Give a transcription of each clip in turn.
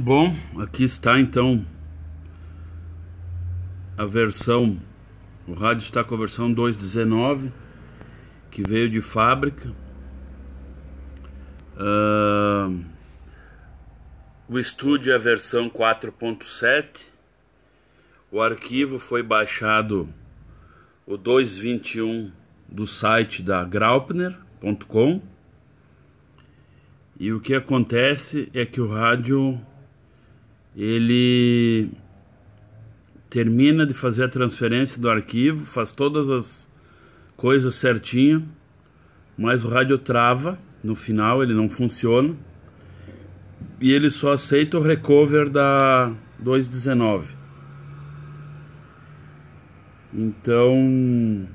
Bom, aqui está então a versão, o rádio está com a versão 2.19, que veio de fábrica. Uh, o estúdio é a versão 4.7, o arquivo foi baixado o 221 do site da graupner.com. E o que acontece é que o rádio ele termina de fazer a transferência do arquivo, faz todas as coisas certinho, mas o rádio trava no final, ele não funciona. E ele só aceita o recover da 219. Então,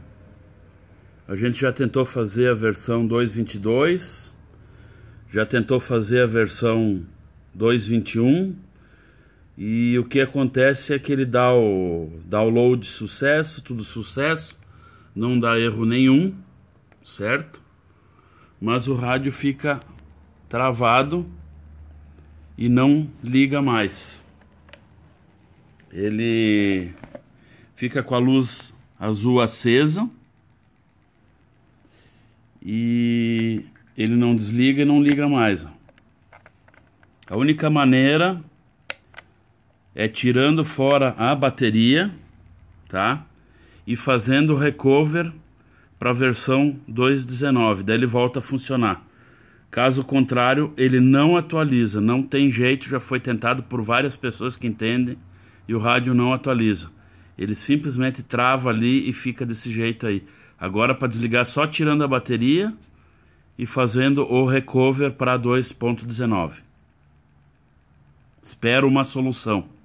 a gente já tentou fazer a versão 222, já tentou fazer a versão 221 e o que acontece é que ele dá o download sucesso, tudo sucesso, não dá erro nenhum, certo? Mas o rádio fica travado e não liga mais. Ele fica com a luz azul acesa e ele não desliga e não liga mais. A única maneira é tirando fora a bateria, tá? E fazendo recover para a versão 2.19, daí ele volta a funcionar. Caso contrário, ele não atualiza, não tem jeito, já foi tentado por várias pessoas que entendem e o rádio não atualiza. Ele simplesmente trava ali e fica desse jeito aí. Agora para desligar só tirando a bateria e fazendo o recover para 2.19. Espero uma solução.